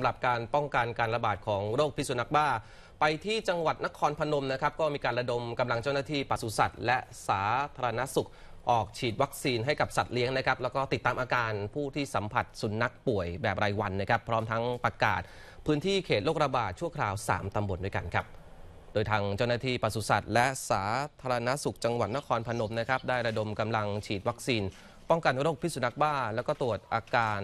ำหรับการป้องกันการระบาดของโรคพิษสุนัขบ้า ไปที่จังหวัดนครพนมนะครับ ก็มีการระดมกำลังเจ้าหน้าที่ปศุสัตว์และสาธารณสุข ออกฉีดวัคซีนให้กับสัตว์เลี้ยงนะครับ แล้วก็ติดตามอาการผู้ที่สัมผัสสุนัขป่วยแบบรายวันนะครับ พร้อมทั้งประกาศพื้นที่เขตโรคระบาดชั่วคราว3ตำบลด้วยกันครับ โดยทางเจ้าหน้าที่ปศุสัตว์และสาธารณสุขจังหวัดนครพนมนะครับได้ระดมกำลังฉีดวัคซีน ป้องกันโรคพิษสุนัขบ้า แล้วก็ตรวจอาการ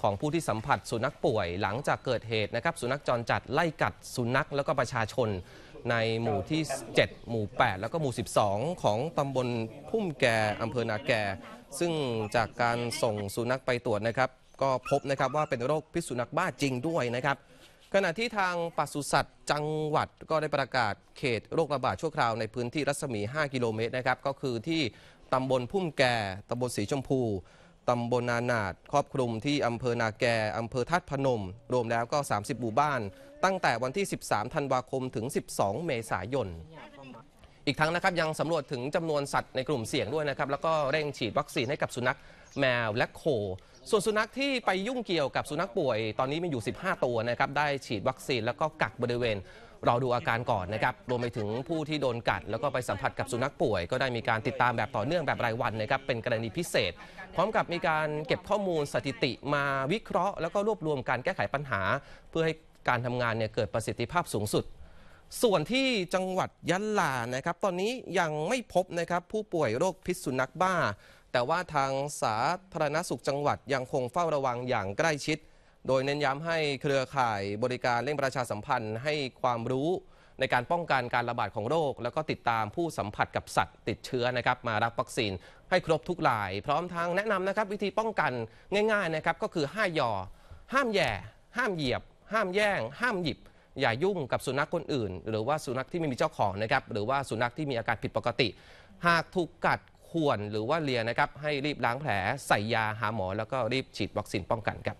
ของผู้ที่สัมผัสสุนัขป่วยหลังจากเกิดเหตุนะครับสุนัขจรจัดไล่กัดสุนัข แล้วก็ประชาชนในหมู่ที่ 7 หมู่ 8 แล้วก็หมู่ 12 ของตำบลพุ่มแก่อำเภอนาแก่ซึ่งจากการส่งสุนัขไปตรวจนะครับ ก็พบนะครับว่าเป็นโรคพิษสุนัขบ้าจริงด้วยนะครับขณะที่ทางปศุสัตว์จังหวัดก็ได้ประกาศเขตโรคระบาดชั่วคราวในพื้นที่รัศมี 5 กิโลเมตรนะครับก็คือที่ตำบลพุ่มแก่ตำบลสีชมพูตำบลนานาดครอบคลุมที่อำเภอ นาแก อำเภอ ทัดพนม รวมแล้วก็ 30หมู่บ้าน ตั้งแต่วันที่ 13 ธันวาคมถึง 12 เมษายนีกทั้งนะครับยังสำรวจถึงจำนวนสัตว์ในกลุ่มเสี่ยงด้วยนะครับแล้วก็เร่งฉีดวัคซีนให้กับสุนัขแมวและโค ส่วนสุนัขที่ไปยุ่งเกี่ยวกับสุนัขป่วยตอนนี้มีอยู่ 15 ตัวนะครับได้ฉีดวัคซีน แล้วก็กักบริเวณเราดูอาการก่อนนะครับรวมไปถึงผู้ที่โดนกัด แล้วก็ไปสัมผัสกับสุนัขป่วย ก็ได้มีการติดตามแบบต่อเนื่องแบบรายวันนะครับเป็นกรณีพิเศษ พร้อมกับมีการเก็บข้อมูลสถิติมาวิเคราะห์ แล้วก็รวบรวมการแก้ไขปัญหา เพื่อให้การทำงานเนี่ยเกิดประสิทธิภาพสูงสุดส่วนที่จังหวัดยะลานะครับตอนนี้ยังไม่พบนะครับผู้ป่วยโรคพิษสุนัขบ้า แต่ว่าทางสาธารณสุขจังหวัดยังคงเฝ้าระวังอย่างใกล้ชิด โดยเน้นย้ำให้เครือข่ายบริการเร่งประชาสัมพันธ์ให้ความรู้ในการป้องกันการระบาดของโรค แล้วก็ติดตามผู้สัมผัสกับสัตว์ติดเชื้อนะครับมารับวัคซีนให้ครบทุกราย พร้อมทางแนะนำนะครับวิธีป้องกันง่ายๆนะครับก็คือห้ายอห้ามแย่ ห้ามเหยียบ ห้ามแย่งห้ามหยิบอย่ายุ่งกับสุนัขคนอื่น หรือว่าสุนัขที่ไม่มีเจ้าของนะครับ หรือว่าสุนัขที่มีอาการผิดปกติ หากถูกกัดข่วนหรือว่าเลียนะครับ ให้รีบล้างแผลใส่ยาหาหมอ แล้วก็รีบฉีดวัคซีนป้องกันครับ